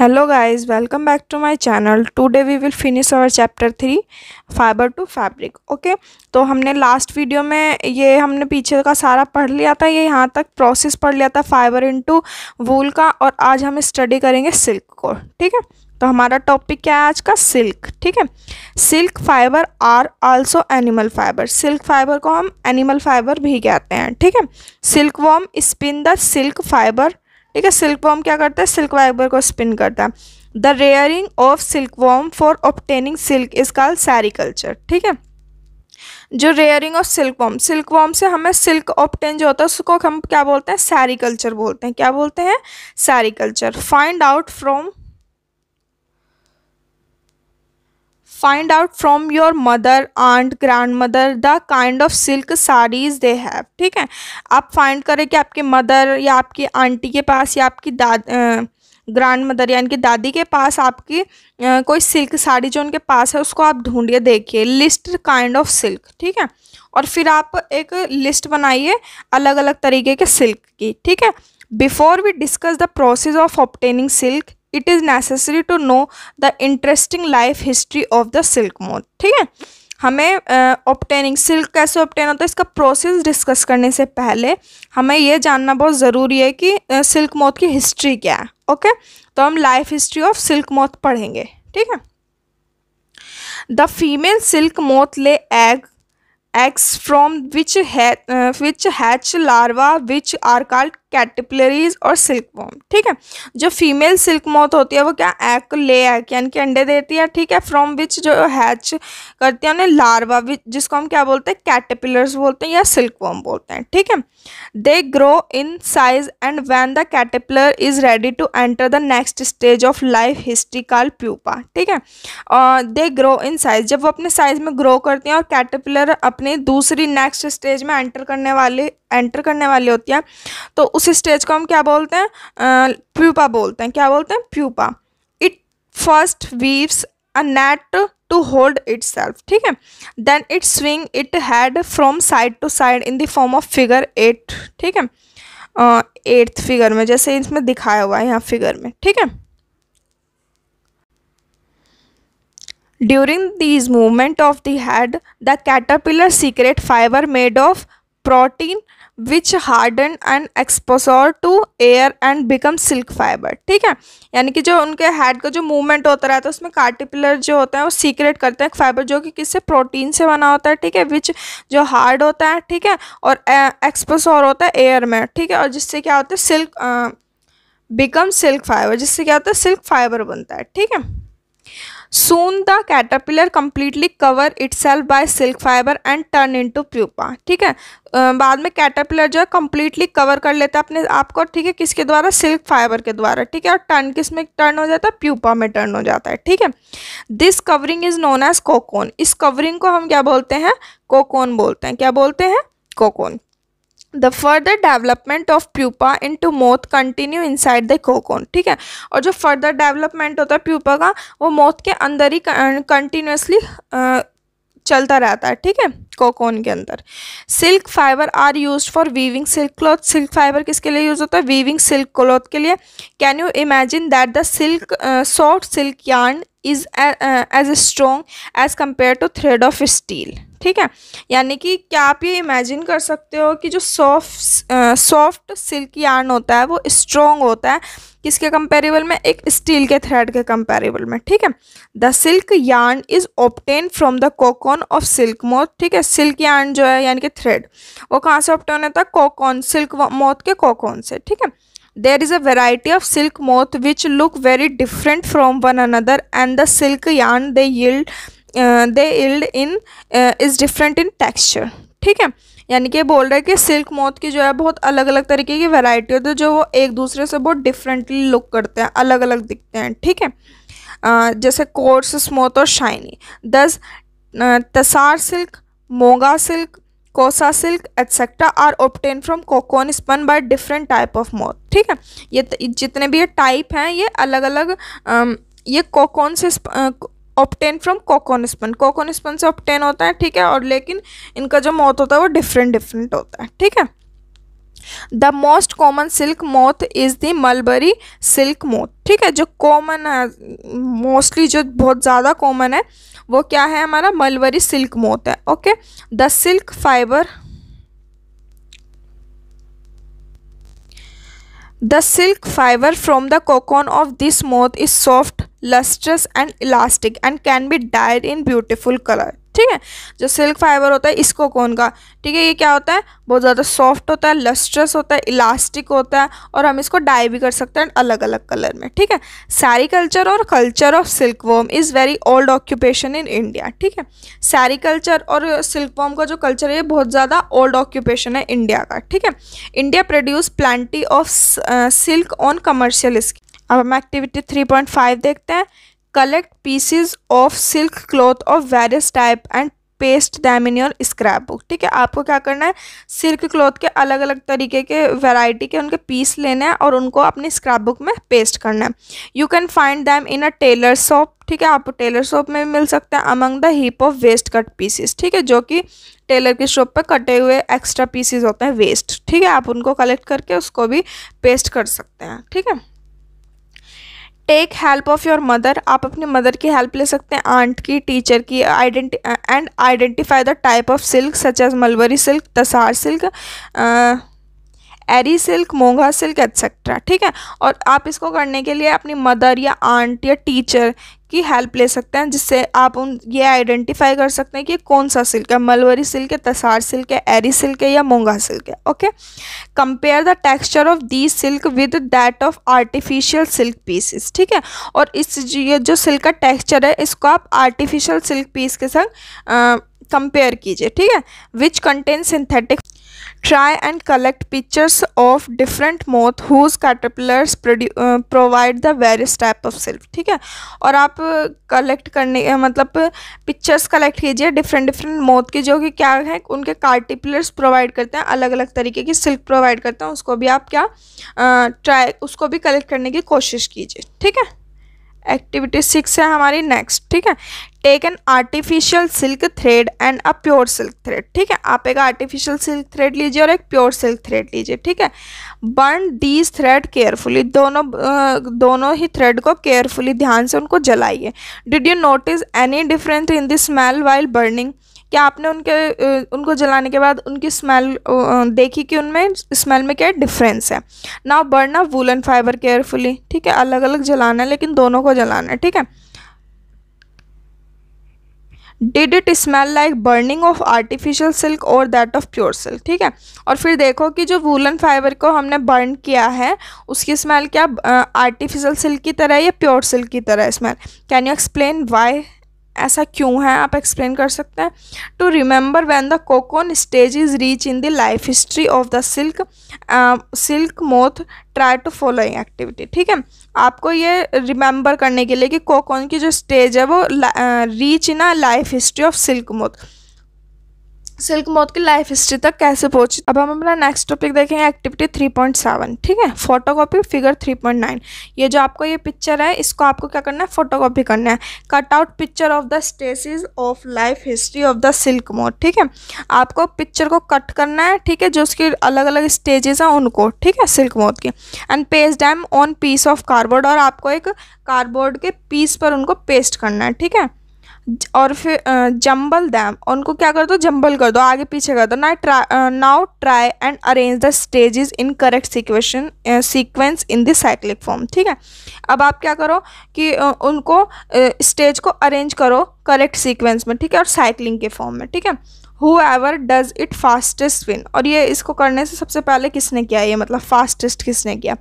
Hello guys welcome back to my channel today we will finish our chapter three fibre to fabric okay तो हमने last video में ये हमने पीछे का सारा पढ़ लिया था ये यहाँ तक प्रोसेस पढ़ लिया था फाइबर इनटू वूल का और आज हम स्टडी करेंगे सिल्क को ठीक है तो हमारा टॉपिक क्या है आज का सिल्क ठीक है silk fibre are also animal fibre silk fibre को हम एनिमल फाइबर भी कहते हैं ठीक है silkworm spin the silk fibre ठीक है सिल्क वॉर्म क्या करता है सिल्क फाइबर को स्पिन करता है the rearing of silkworm for obtaining silk is call sericulture ठीक है जो rearing of silkworm silkworm से हमें सिल्क ऑप्टेन जो होता है उसको हम क्या बोलते हैं सैरिकल्चर बोलते हैं क्या बोलते हैं sericulture find out from Find out from your mother, aunt, grandmother the kind of silk sarees they have. ठीक है आप find करें कि आपके मदर या आपकी आंटी के पास या आपकी दाद ग्रैंड मदर यानी कि दादी के पास आपकी आ, कोई सिल्क साड़ी जो उनके पास है उसको आप ढूंढिए देखिए लिस्ट काइंड ऑफ सिल्क ठीक है और फिर आप एक लिस्ट बनाइए अलग अलग तरीके के सिल्क की ठीक है before we discuss the process of obtaining silk it is necessary to know the interesting life history of the silk moth ठीक है हमें ऑप्टेनिंग सिल्क कैसे ऑप्टेन होता है इसका प्रोसेस डिस्कस करने से पहले हमें यह जानना बहुत ज़रूरी है कि सिल्क मोथ की हिस्ट्री क्या है ओके तो हम life history of silk moth पढ़ेंगे ठीक है the female silk moth lay egg eggs from which, ha uh, which hatch larva which are called caterpillars और सिल्कवॉम ठीक है जो फीमेल सिल्क मौत होती है वो क्या एग ले एग यानी कि अंडे देती है ठीक है फ्रॉम विच जो हैच करती है उन्हें लार्वा विच जिसको हम क्या बोलते हैं कैटपिलर्स बोलते हैं या सिल्कवॉम बोलते हैं ठीक है they grow in size and when the caterpillar is ready to enter the next stage of life history call pupa ठीक है दे ग्रो इन साइज जब वो अपने साइज में ग्रो करती हैं और कैटपिलर अप अपने दूसरी नेक्स्ट स्टेज में एंटर करने वाले एंटर करने वाली होती है तो उस स्टेज को हम क्या बोलते हैं प्यूपा बोलते हैं क्या बोलते हैं pupa it first weaves a net to hold itself ठीक है then it swing it head from side to side in the form of figure eight ठीक है एट्थ फिगर में जैसे इसमें दिखाया हुआ है यहाँ फिगर में ठीक है During these movement of the head, the caterpillar secrete fiber made of protein which harden and exposure to air and become silk fiber ठीक है यानी कि जो उनके हेड का जो मूवमेंट होता रहता है उसमें कार्टिपिलर जो होता है वो सीक्रेट करते हैं फाइबर जो कि किससे प्रोटीन से बना होता है ठीक है विच जो हार्ड होता है ठीक है और एक्सपोसोर होता है एयर में ठीक है और जिससे क्या होता है सिल्क बिकम सिल्क फाइबर जिससे क्या होता है सिल्क फाइबर बनता है ठीक है soon the caterpillar completely cover itself by silk fibre and turn into pupa ठीक है बाद में कैटरपिलर जो है कम्प्लीटली कवर कर लेता है अपने आप आपको ठीक है किसके द्वारा सिल्क फाइबर के द्वारा ठीक है और टर्न किस में टर्न हो जाता है प्यूपा में टर्न हो जाता है ठीक है this covering is known as cocoon इस कवरिंग को हम क्या बोलते हैं कोकोन बोलते हैं क्या बोलते हैं cocoon the further development of pupa into moth continue inside the cocoon ठीक है और जो फर्दर डेवलपमेंट होता है प्यूपा का वो मोथ के अंदर ही कंटिन्यूसली अं, चलता रहता है ठीक है कोकोन के अंदर silk fibre are use for weaving silk cloth silk fibre किसके लिए यूज़ होता है वीविंग सिल्क क्लॉथ के लिए can you imagine that the silk soft silk yarn is as strong as compare to thread of steel ठीक है यानी कि क्या आप ये इमेजिन कर सकते हो कि जो सॉफ्ट सॉफ्ट सिल्क यार्न होता है वो स्ट्रॉन्ग होता है किसके कंपेरेबल में एक स्टील के थ्रेड के कंपेरेबल में ठीक है the silk yarn is obtain from the cocoon of silk moth ठीक है सिल्क यार्न जो है यानी कि थ्रेड वो कहाँ से ऑप्टेन होता है कोकोन सिल्क मोथ के कोकोन से ठीक है there is a variety of silk moth which look very different from one another and the silk yarn they yield they yield in is different in texture ठीक है यानी कि बोल रहे हैं कि सिल्क मौत की जो है बहुत अलग अलग तरीके की वैरायटी होती है जो वो एक दूसरे से बहुत डिफरेंटली लुक करते हैं अलग अलग दिखते हैं ठीक है आ, जैसे कोर्स स्मोथ और शाइनी दस tussar silk muga silk kosa silk etcetera are obtain from cocoon spun by different type of moth ठीक है ये जितने भी ये टाइप हैं ये अलग अलग आ, ये कोकोन से obtain from cocoon spun spun spun से ऑप्टेन होता है ठीक है और लेकिन इनका जो मौत होता है वो डिफरेंट डिफरेंट होता है ठीक है the most common silk moth is the mulberry silk moth ठीक है जो कॉमन है मोस्टली जो बहुत ज़्यादा कॉमन है वो क्या है हमारा मलबरी सिल्क मोथ है okay the silk fibre the silk fibre from the cocoon of this moth is soft lustrous and elastic and can be dyed in beautiful colour ठीक है जो सिल्क फाइबर होता है इसको कौन का ठीक है ये क्या होता है बहुत ज़्यादा सॉफ्ट होता है लस्ट्रस होता है इलास्टिक होता है और हम इसको डाई भी कर सकते हैं अलग अलग कलर में ठीक है सैरी कल्चर और culture of silkworm is very old occupation in India ठीक है सैरी कल्चर और सिल्क वॉम का जो कल्चर है ये बहुत ज़्यादा ओल्ड ऑक्यूपेशन है इंडिया का ठीक है India produce plenty of silk on commercial scale अब हम एक्टिविटी थ्री पॉइंट फाइव देखते हैं collect pieces of silk cloth of various type and paste them in your scrapbook ठीक है आपको क्या करना है सिल्क क्लॉथ के अलग अलग तरीके के वैरायटी के उनके पीस लेने हैं और उनको अपनी स्क्रैप बुक में पेस्ट करना है you can find them in a tailor shop ठीक है आप टेलर शॉप में भी मिल सकते हैं among the heap of waste cut pieces ठीक है जो कि टेलर की शॉप पर कटे हुए एक्स्ट्रा पीसीज होते हैं वेस्ट ठीक है आप उनको कलेक्ट करके उसको भी पेस्ट कर सकते हैं ठीक है take help of your mother आप अपने मदर की हेल्प ले सकते हैं आंट की टीचर की identity and identify the type of silk such as mulberry silk tussar silk eri silk muga silk etcetera ठीक है और आप इसको करने के लिए अपनी मदर या आंट या टीचर की हेल्प ले सकते हैं जिससे आप उन ये आइडेंटिफाई कर सकते हैं कि कौन सा सिल्क है मलवरी सिल्क है तसार सिल्क है एरी सिल्क है या मूंगा सिल्क है okay compare the texture of the silk with that of artificial silk pieces ठीक है और इस ये जो सिल्क का टेक्स्चर है इसको आप आर्टिफिशियल सिल्क पीस के संग कंपेयर कीजिए ठीक है which contain synthetic try and collect pictures of different moth whose caterpillars provide the various type of silk ठीक है और आप कलेक्ट करने मतलब पिक्चर्स कलेक्ट कीजिए डिफरेंट डिफरेंट मोथ के जो कि क्या है उनके कार्टिपुलर्स प्रोवाइड करते हैं अलग अलग तरीके की सिल्क प्रोवाइड करते हैं उसको भी आप क्या ट्राई उसको भी कलेक्ट करने की कोशिश कीजिए ठीक है एक्टिविटी सिक्स है हमारी नेक्स्ट ठीक है take an artificial silk thread and a pure silk thread ठीक है आप एक आर्टिफिशियल सिल्क थ्रेड लीजिए और एक प्योर सिल्क थ्रेड लीजिए ठीक है बर्न दीज थ्रेड केयरफुली दोनों दोनों ही थ्रेड को केयरफुली ध्यान से उनको जलाइए did you notice any different in the smell while burning क्या आपने उनके उनको जलाने के बाद उनकी स्मेल देखी कि उनमें स्मेल में क्या डिफरेंस है now burn a woollen fibre carefully ठीक है अलग अलग जलाना है लेकिन दोनों को जलाना है ठीक है did it smell like burning of artificial silk और दैट ऑफ प्योर सिल्क ठीक है और फिर देखो कि जो वूलन फाइबर को हमने बर्न किया है उसकी स्मेल क्या आर्टिफिशियल सिल्क की तरह या प्योर सिल्क की तरह smell can you explain why ऐसा क्यों है आप एक्सप्लेन कर सकते हैं to remember when the cocoon stage is reach in the life history of the silk silk moth try to following activity ठीक है आपको ये रिमेंबर करने के लिए कि कोकोन की जो स्टेज है वो reach in a life history of silk moth silk moth की लाइफ हिस्ट्री तक कैसे पहुंची अब हम अपना नेक्स्ट टॉपिक देखेंगे एक्टिविटी 3.7 ठीक है फोटोकॉपी फिगर 3.9 ये जो आपको ये पिक्चर है इसको आपको क्या करना है फोटोकॉपी करना है cut out picture of the stages of life history of the silk moth ठीक है आपको पिक्चर को कट करना है ठीक है जो उसकी अलग अलग स्टेजेस हैं उनको ठीक है सिल्क मौत की and paste them on piece of cardboard और आपको एक कार्डबोर्ड के पीस पर उनको पेस्ट करना है ठीक है और फिर जम्बल दैम उनको क्या कर दो जम्बल कर दो आगे पीछे कर दो ना try now try and arrange the stages in correct sequence sequence in the cyclic form ठीक है अब आप क्या करो कि uh, उनको स्टेज uh, को अरेंज करो करेक्ट सीक्वेंस में ठीक है और साइकिलिंग के फॉर्म में ठीक है whoever does it fastest win और ये इसको करने से सबसे पहले किसने किया ये मतलब फास्टेस्ट किसने किया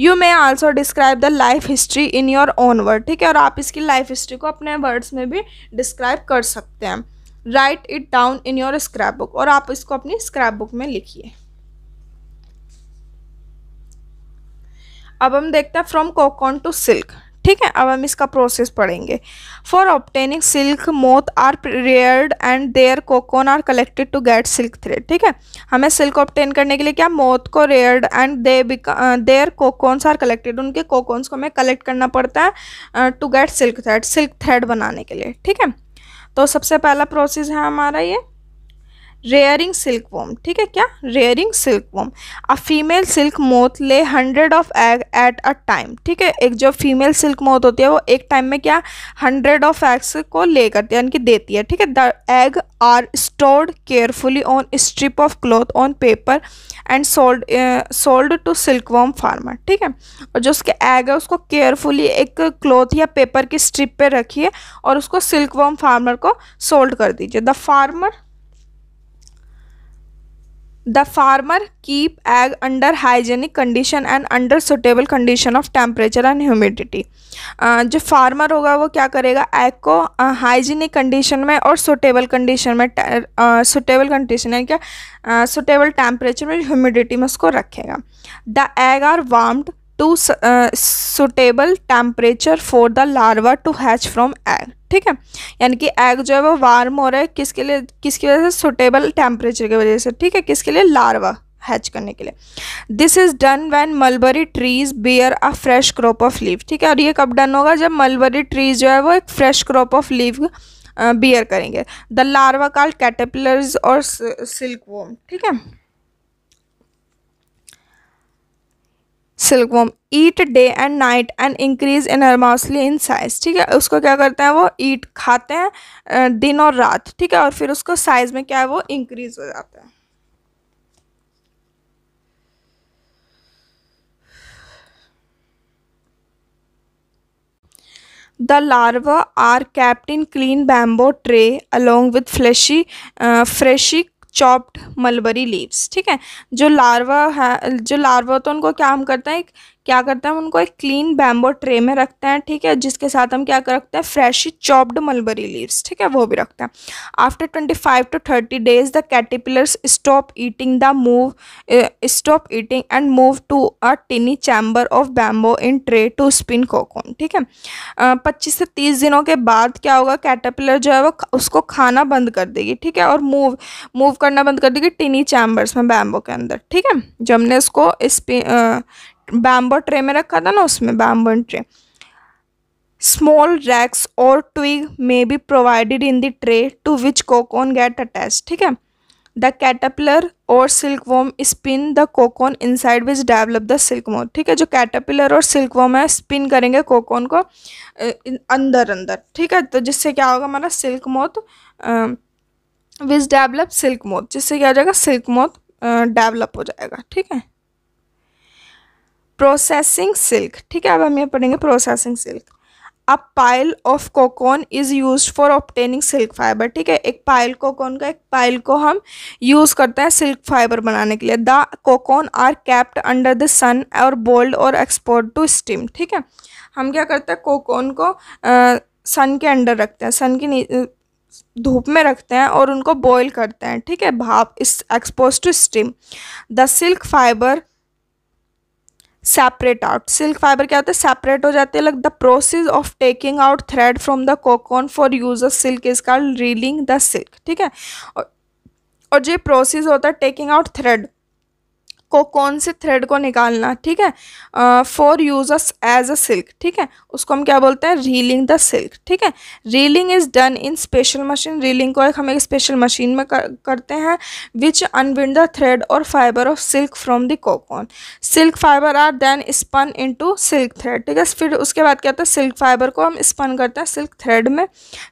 you may also describe the life history in your own word ठीक है और आप इसकी लाइफ हिस्ट्री को अपने वर्ड्स में भी डिस्क्राइब कर सकते हैं write it down in your scrapbook और आप इसको अपनी स्क्रैप बुक में लिखिए अब हम देखते हैं फ्रॉम कोकॉन टू सिल्क ठीक है अब हम इसका प्रोसेस पढ़ेंगे for obtaining silk moth are reared and their cocoon are collected to get silk thread ठीक है हमें सिल्क ऑप्टेन करने के लिए क्या मोथ को reared and they their cocoons are collected उनके कोकोन्स को हमें कलेक्ट करना पड़ता है to get silk thread silk thread बनाने के लिए ठीक है तो सबसे पहला प्रोसेस है हमारा ये रेयरिंग सिल्क वोम ठीक है क्या rearing silkworm a female silk moth lay hundred of egg at a time ठीक है एक जो फीमेल सिल्क मोथ होती है वो एक टाइम में क्या हंड्रेड ऑफ एग्स को ले करती है यानी कि देती है ठीक है the egg are stored carefully on strip of cloth on paper and sold sold to silkworm farmer ठीक है और जो उसके एग है उसको केयरफुली एक क्लॉथ या पेपर की स्ट्रिप पर रखिए और उसको सिल्क वोम फार्मर को सोल्ड कर दीजिए the farmer the farmer keep egg under hygienic condition and under suitable condition of temperature and humidity जो फार्मर होगा वो क्या करेगा एग को हाइजीनिक uh, कंडीशन में और सुटेबल कंडीशन में सुटेबल कंडीशन यानी क्या सुटेबल टेम्परेचर में ह्यूमिडिटी में उसको रखेगा the egg are warmed to suitable temperature for the larva to hatch from egg ठीक है यानी कि एग जो है वो वार्म हो रहा है किसके लिए किसकी वजह से सुटेबल टेम्परेचर की वजह से ठीक है किसके लिए लार्वा हैच करने के लिए this is done when mulberry trees bear a fresh crop of leave ठीक है और ये कब डन होगा जब मलबरी ट्रीज जो है वो एक fresh crop of leave bear करेंगे द लार्वा कॉल कैटेपलर्स और सिल्क वोम ठीक है silkworm eat day and night and increase in enormously in size ठीक है उसको क्या करते हैं वो ईट खाते हैं दिन और रात ठीक है और फिर उसको साइज में क्या है वो इंक्रीज हो जाता है the larva are kept in clean bamboo tray along with fleshy, uh, chopped mulberry leaves ठीक है जो लार्वा है जो लार्वा तो उनको क्या हम करते हैं एक क्या करते हैं उनको एक क्लीन बैम्बो ट्रे में रखते हैं ठीक है जिसके साथ हम क्या रखते हैं फ्रेश चॉप्ड मलबरी लीव्स ठीक है वो भी रखते हैं after twenty five to thirty days the caterpillars stop eating the move stop eating and move to a tiny chamber of bamboo in tray to spin cocoon ठीक है पच्चीस से तीस दिनों के बाद क्या होगा कैटेपिलर जो है वो उसको खाना बंद कर देगी ठीक है और मूव मूव करना बंद कर देगी टिनी चैम्बर्स में बैम्बो के अंदर ठीक है जब हमने उसको स्पिन बैम्बो ट्रे में रखा था ना उसमें बैम्बो ट्रे स्मॉल रैक्स और twig may be provided in the tray to which cocoon get attach ठीक है द कैटापिलर और silk worm spin the cocoon inside which develop the silk वोम ठीक है जो कैटापिलर और सिल्क वोम है स्पिन करेंगे कोकोन को अंदर अंदर ठीक है तो जिससे क्या होगा हमारा silk moth which develop silk moth जिससे क्या हो जाएगा सिल्क मोथ डेवलप हो जाएगा ठीक है प्रोसेसिंग सिल्क ठीक है अब हम ये पढ़ेंगे processing silk a pile of cocoon is use for obtaining silk fibre ठीक है एक पाइल कोकोन का एक पाइल को हम यूज़ करते हैं सिल्क फाइबर बनाने के लिए the cocoon are kept under the sun और बोल्ड और एक्सपोर्ट टू स्टीम ठीक है हम क्या करते हैं कोकोन को सन के अंडर रखते हैं सन की धूप में रखते हैं और उनको बॉयल करते हैं ठीक है भाप is expose to steam the silk fibre separate out silk fibre क्या होता है सेपरेट हो जाते हैं like the process of taking out thread from the cocoon for use of silk is called reeling the silk ठीक है और जो प्रोसेस होता है टेकिंग आउट थ्रेड को कौन से थ्रेड को निकालना ठीक है for use as a silk ठीक है उसको हम क्या बोलते हैं रीलिंग द सिल्क ठीक है reeling is done in special machine reeling को एक हम एक स्पेशल मशीन में कर, करते हैं विच अनविंड द थ्रेड और fibre of silk from the cocoon silk fibre are then spun to silk thread ठीक है फिर उसके बाद क्या होता है सिल्क फाइबर को हम स्पन करते हैं सिल्क थ्रेड में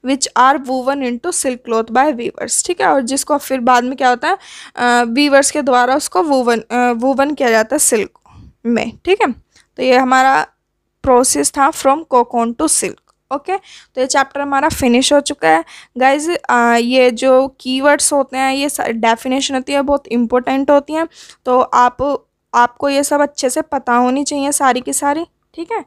which are woven into silk cloth by weavers ठीक है और जिसको फिर बाद में क्या होता है वीवर्स के द्वारा उसको वूवन वूवन किया जाता है सिल्क में ठीक है तो ये हमारा प्रोसेस था from cocoon to silk okay okay? तो ये चैप्टर हमारा फिनिश हो चुका है गाइज ये जो कीवर्ड्स होते हैं ये डेफिनेशन होती है बहुत इंपॉर्टेंट होती हैं तो आप आपको ये सब अच्छे से पता होनी चाहिए सारी की सारी ठीक है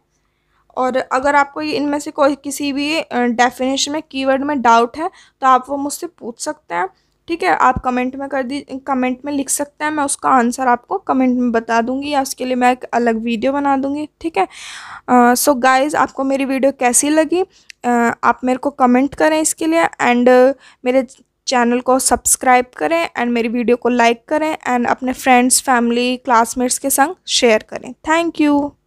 और अगर आपको इनमें से कोई किसी भी डेफिनेशन में कीवर्ड में डाउट है तो आप वो मुझसे पूछ सकते हैं ठीक है आप कमेंट में कर दी कमेंट में लिख सकते हैं मैं उसका आंसर आपको कमेंट में बता दूंगी या उसके लिए मैं एक अलग वीडियो बना दूंगी ठीक है सो uh, गाइस so आपको मेरी वीडियो कैसी लगी uh, आप मेरे को कमेंट करें इसके लिए एंड uh, मेरे चैनल को सब्सक्राइब करें एंड मेरी वीडियो को लाइक करें एंड अपने फ्रेंड्स फैमिली क्लासमेट्स के संग शेयर करें थैंक यू